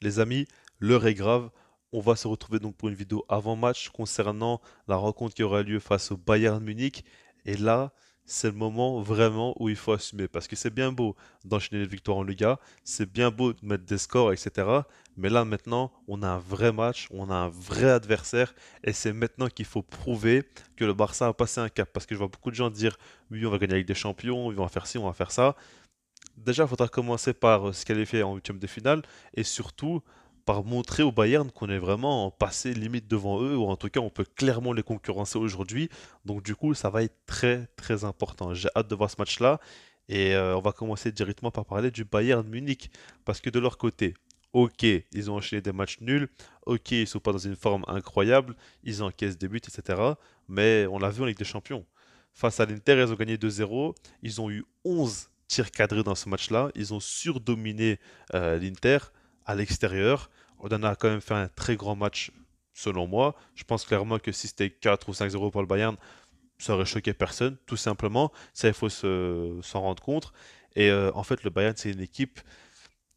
Les amis, l'heure est grave. On va se retrouver donc pour une vidéo avant match concernant la rencontre qui aura lieu face au Bayern Munich. Et là, c'est le moment vraiment où il faut assumer. Parce que c'est bien beau d'enchaîner les victoires en Liga, c'est bien beau de mettre des scores, etc. Mais là maintenant, on a un vrai match, on a un vrai adversaire. Et c'est maintenant qu'il faut prouver que le Barça a passé un cap. Parce que je vois beaucoup de gens dire, oui, on va gagner avec des champions, on va faire ci, on va faire ça déjà, il faudra commencer par euh, se qualifier en huitième de finale et surtout par montrer au Bayern qu'on est vraiment passé limite devant eux, ou en tout cas on peut clairement les concurrencer aujourd'hui. Donc du coup, ça va être très très important. J'ai hâte de voir ce match-là. Et euh, on va commencer directement par parler du Bayern Munich. Parce que de leur côté, ok, ils ont enchaîné des matchs nuls, ok, ils sont pas dans une forme incroyable, ils encaissent des buts, etc. Mais on l'a vu en Ligue des Champions. Face à l'Inter, ils ont gagné 2-0, ils ont eu 11 tirs cadrés dans ce match-là. Ils ont surdominé euh, l'Inter à l'extérieur. On a quand même fait un très grand match, selon moi. Je pense clairement que si c'était 4 ou 5-0 pour le Bayern, ça aurait choqué personne, tout simplement. Ça, il faut s'en rendre compte. Et euh, en fait, le Bayern, c'est une équipe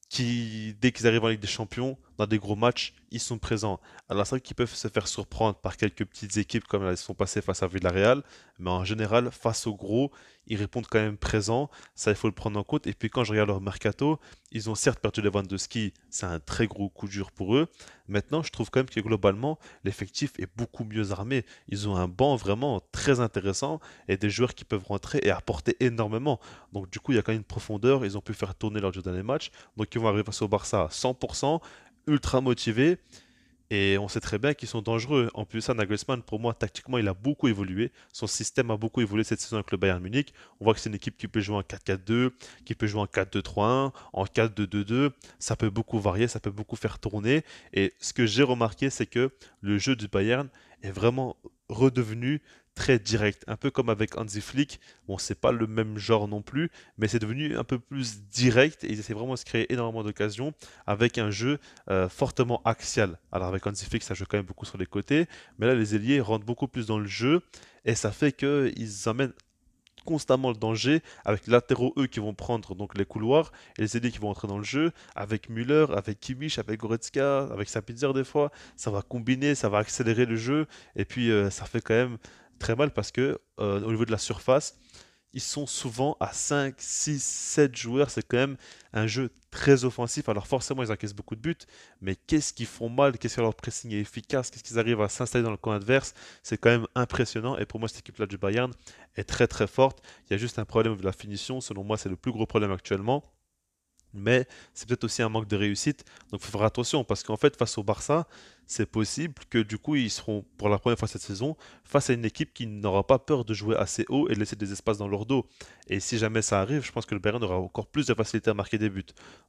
qui, dès qu'ils arrivent en Ligue des Champions, dans des gros matchs, ils sont présents. Alors c'est vrai qu'ils peuvent se faire surprendre par quelques petites équipes comme elles sont passées face à Villarreal, mais en général, face aux gros, ils répondent quand même présents. Ça, il faut le prendre en compte. Et puis quand je regarde leur mercato, ils ont certes perdu Lewandowski, c'est un très gros coup dur pour eux. Maintenant, je trouve quand même que globalement, l'effectif est beaucoup mieux armé. Ils ont un banc vraiment très intéressant et des joueurs qui peuvent rentrer et apporter énormément. Donc du coup, il y a quand même une profondeur. Ils ont pu faire tourner leur jeu dans les matchs. Donc ils vont arriver face au Barça à 100% ultra motivés. Et on sait très bien qu'ils sont dangereux. En plus, ça, Nagelsmann, pour moi, tactiquement, il a beaucoup évolué. Son système a beaucoup évolué cette saison avec le Bayern Munich. On voit que c'est une équipe qui peut jouer en 4-4-2, qui peut jouer en 4-2-3-1, en 4-2-2-2. Ça peut beaucoup varier, ça peut beaucoup faire tourner. Et ce que j'ai remarqué, c'est que le jeu du Bayern est vraiment redevenu très direct, un peu comme avec Hansi Flick. Bon, c'est pas le même genre non plus, mais c'est devenu un peu plus direct et ils essaient vraiment de se créer énormément d'occasions avec un jeu euh, fortement axial. Alors avec Hansi Flick, ça joue quand même beaucoup sur les côtés, mais là les ailiers rentrent beaucoup plus dans le jeu et ça fait qu'ils amènent constamment le danger avec latéraux eux qui vont prendre donc les couloirs et les ailiers qui vont entrer dans le jeu avec Müller, avec Kimmich, avec Goretzka, avec Sapitzer des fois, ça va combiner, ça va accélérer le jeu et puis euh, ça fait quand même très mal parce que euh, au niveau de la surface, ils sont souvent à 5, 6, 7 joueurs. C'est quand même un jeu très offensif. Alors forcément, ils encaissent beaucoup de buts. Mais qu'est-ce qu'ils font mal Qu'est-ce que leur pressing est efficace Qu'est-ce qu'ils arrivent à s'installer dans le camp adverse C'est quand même impressionnant. Et pour moi, cette équipe-là du Bayern est très très forte. Il y a juste un problème de la finition. Selon moi, c'est le plus gros problème actuellement mais c'est peut-être aussi un manque de réussite. Donc il faut faire attention parce qu'en fait, face au Barça, c'est possible que du coup, ils seront pour la première fois cette saison face à une équipe qui n'aura pas peur de jouer assez haut et de laisser des espaces dans leur dos. Et si jamais ça arrive, je pense que le Bayern aura encore plus de facilité à marquer des buts.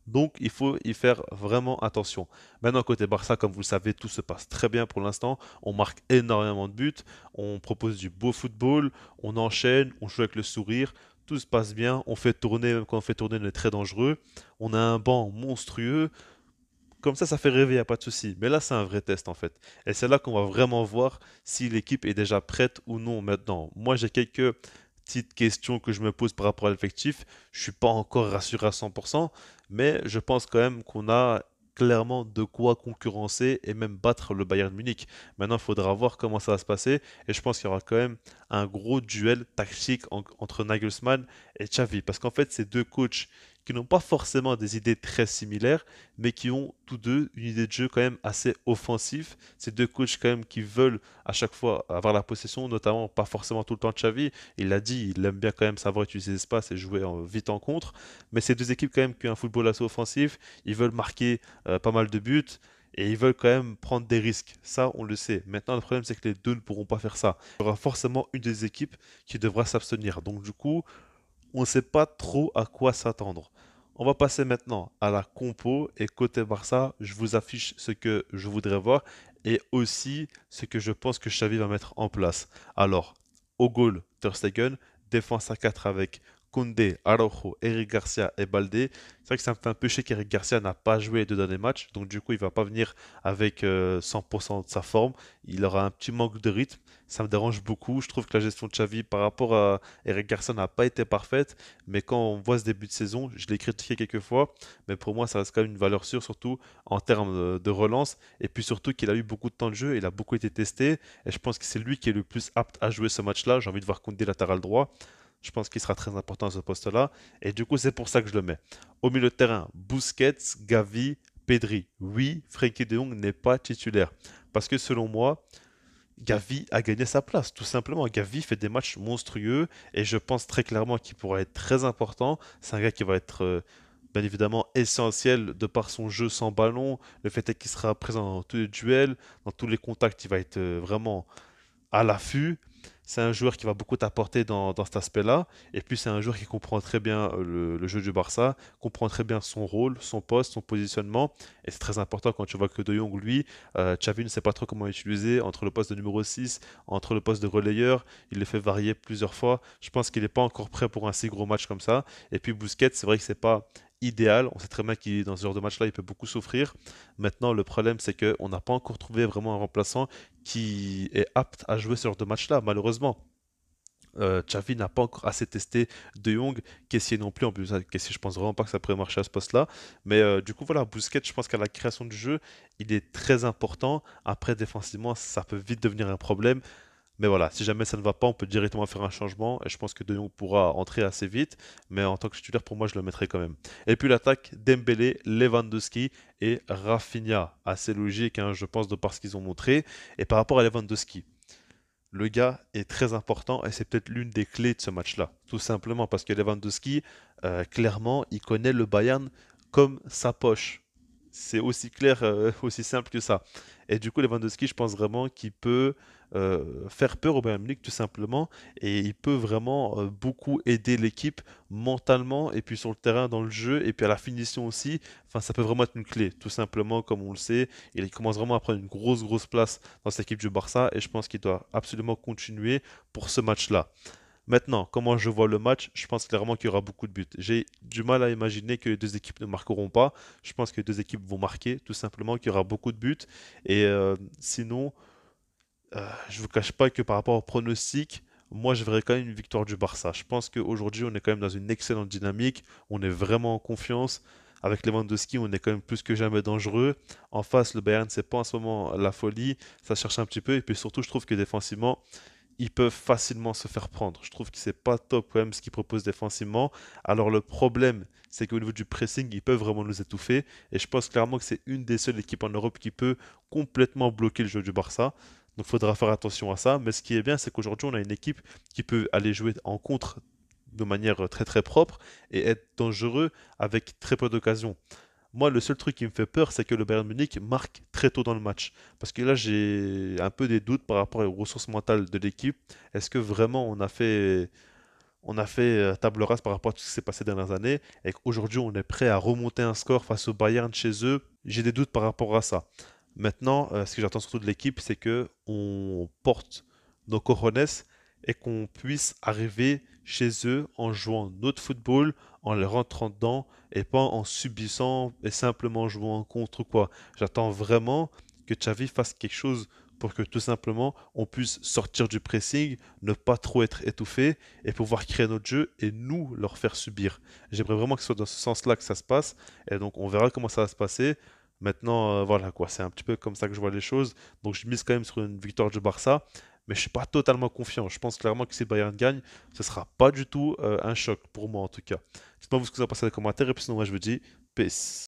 Donc il faut y faire vraiment attention. Maintenant, côté Barça, comme vous le savez, tout se passe très bien pour l'instant. On marque énormément de buts, on propose du beau football, on enchaîne, on joue avec le sourire tout se passe bien, on fait tourner, même quand on fait tourner, on est très dangereux, on a un banc monstrueux, comme ça, ça fait rêver, il n'y a pas de souci. Mais là, c'est un vrai test en fait. Et c'est là qu'on va vraiment voir si l'équipe est déjà prête ou non maintenant. Moi, j'ai quelques petites questions que je me pose par rapport à l'effectif. Je ne suis pas encore rassuré à 100%, mais je pense quand même qu'on a clairement de quoi concurrencer et même battre le Bayern Munich. Maintenant, il faudra voir comment ça va se passer. Et je pense qu'il y aura quand même un gros duel tactique entre Nagelsmann et Xavi, parce qu'en fait, c'est deux coachs qui n'ont pas forcément des idées très similaires, mais qui ont tous deux une idée de jeu quand même assez offensive. Ces deux coachs quand même qui veulent à chaque fois avoir la possession, notamment pas forcément tout le temps Xavi. Il l'a dit, il aime bien quand même savoir utiliser l'espace et jouer en, vite en contre. Mais ces deux équipes quand même qui ont un football assez offensif, ils veulent marquer euh, pas mal de buts et ils veulent quand même prendre des risques. Ça, on le sait. Maintenant, le problème, c'est que les deux ne pourront pas faire ça. Il y aura forcément une des équipes qui devra s'abstenir. Donc, du coup, on ne sait pas trop à quoi s'attendre. On va passer maintenant à la compo et côté Barça, je vous affiche ce que je voudrais voir et aussi ce que je pense que Xavi va mettre en place. Alors, au goal, Ter Stegen, défense à 4 avec Koundé, Araujo, Eric Garcia et Balde. C'est vrai que ça me fait un peu chier qu'Eric Garcia n'a pas joué les deux derniers matchs, donc du coup il va pas venir avec 100% euh, de sa forme. Il aura un petit manque de rythme, ça me dérange beaucoup. Je trouve que la gestion de Xavi par rapport à Eric Garcia n'a pas été parfaite, mais quand on voit ce début de saison, je l'ai critiqué quelques fois, mais pour moi ça reste quand même une valeur sûre, surtout en termes de relance, et puis surtout qu'il a eu beaucoup de temps de jeu, il a beaucoup été testé, et je pense que c'est lui qui est le plus apte à jouer ce match-là. J'ai envie de voir Koundé latéral droit. Je pense qu'il sera très important à ce poste-là. Et du coup, c'est pour ça que je le mets. Au milieu de terrain, Busquets, Gavi, Pedri. Oui, Frenkie de Jong n'est pas titulaire. Parce que selon moi, Gavi a gagné sa place, tout simplement. Gavi fait des matchs monstrueux et je pense très clairement qu'il pourra être très important. C'est un gars qui va être euh, bien évidemment essentiel de par son jeu sans ballon. Le fait est qu'il sera présent dans tous les duels, dans tous les contacts, il va être euh, vraiment à l'affût c'est un joueur qui va beaucoup t'apporter dans, cet aspect-là. Et puis, c'est un joueur qui comprend très bien euh, le, jeu du Barça, comprend très bien son rôle, son poste, son positionnement. Et c'est très important quand tu vois que De Jong, lui, Chavin euh, ne sait pas trop comment utiliser entre le poste de numéro 6, entre le poste de relayeur. Il le fait varier plusieurs fois. Je pense qu'il n'est pas encore prêt pour un si gros match comme ça. Et puis, Busquets, c'est vrai que c'est pas idéal. On sait très bien qu'il dans ce genre de match-là, il peut beaucoup souffrir. Maintenant, le problème, c'est qu'on n'a pas encore trouvé vraiment un remplaçant qui est apte à jouer ce genre de match-là, malheureusement. Euh, Xavi n'a pas encore assez testé De Jong, Kessier non plus. En plus, je pense vraiment pas que ça pourrait marcher à ce poste-là. Mais euh, du coup, voilà, Busquets, je pense qu'à la création du jeu, il est très important. Après, défensivement, ça peut vite devenir un problème. Mais voilà, si jamais ça ne va pas, on peut directement faire un changement. Et je pense que De Jong pourra entrer assez vite. Mais en tant que titulaire, pour moi, je le mettrai quand même. Et puis l'attaque, Dembélé, Lewandowski et Rafinha. Assez logique, hein, je pense, de par ce qu'ils ont montré. Et par rapport à Lewandowski, le gars est très important et c'est peut-être l'une des clés de ce match-là. Tout simplement parce que Lewandowski, euh, clairement, il connaît le Bayern comme sa poche c'est aussi clair, euh, aussi simple que ça. Et du coup, Lewandowski, je pense vraiment qu'il peut euh, faire peur au Bayern Munich tout simplement, et il peut vraiment euh, beaucoup aider l'équipe mentalement, et puis sur le terrain, dans le jeu, et puis à la finition aussi. Enfin, ça peut vraiment être une clé, tout simplement, comme on le sait. Il commence vraiment à prendre une grosse, grosse place dans cette équipe du Barça, et je pense qu'il doit absolument continuer pour ce match-là. Maintenant, comment je vois le match Je pense clairement qu'il y aura beaucoup de buts. J'ai du mal à imaginer que les deux équipes ne marqueront pas. Je pense que les deux équipes vont marquer, tout simplement, qu'il y aura beaucoup de buts. Et euh, sinon, euh, je ne vous cache pas que par rapport au pronostic, moi je verrais quand même une victoire du Barça. Je pense qu'aujourd'hui, on est quand même dans une excellente dynamique. On est vraiment en confiance avec Lewandowski, on est quand même plus que jamais dangereux. En face, le Bayern, c'est pas en ce moment la folie, ça cherche un petit peu. Et puis surtout, je trouve que défensivement, ils peuvent facilement se faire prendre. Je trouve que c'est pas top quand même ce qu'ils proposent défensivement. Alors le problème, c'est qu'au niveau du pressing, ils peuvent vraiment nous étouffer. Et je pense clairement que c'est une des seules équipes en Europe qui peut complètement bloquer le jeu du Barça. Donc il faudra faire attention à ça. Mais ce qui est bien, c'est qu'aujourd'hui, on a une équipe qui peut aller jouer en contre de manière euh, très très propre et être dangereux avec très peu d'occasions. Moi, le seul truc qui me fait peur, c'est que le Bayern Munich marque très tôt dans le match. Parce que là, j'ai un peu des doutes par rapport aux ressources mentales de l'équipe. Est-ce que vraiment on a fait, on a fait euh, table rase par rapport à tout ce qui s'est passé dans les dernières années et qu'aujourd'hui on est prêt à remonter un score face au Bayern chez eux J'ai des doutes par rapport à ça. Maintenant, euh, ce que j'attends surtout de l'équipe, c'est que on porte nos cojones et qu'on puisse arriver chez eux en jouant notre football, en les rentrant dedans et pas en subissant et simplement jouant contre quoi. J'attends vraiment que Xavi fasse quelque chose pour que tout simplement on puisse sortir du pressing, ne pas trop être étouffé et pouvoir créer notre jeu et nous leur faire subir. J'aimerais vraiment que ce soit dans ce sens-là que ça se passe et donc on verra comment ça va se passer. Maintenant, euh, voilà quoi, c'est un petit peu comme ça que je vois les choses. Donc je mise quand même sur une victoire du Barça, mais je suis pas totalement confiant. Je pense clairement que si Bayern gagne, ce sera pas du tout euh, un choc pour moi en tout cas. Dites-moi vous ce que vous en pensez dans les commentaires et puis sinon moi je vous dis peace.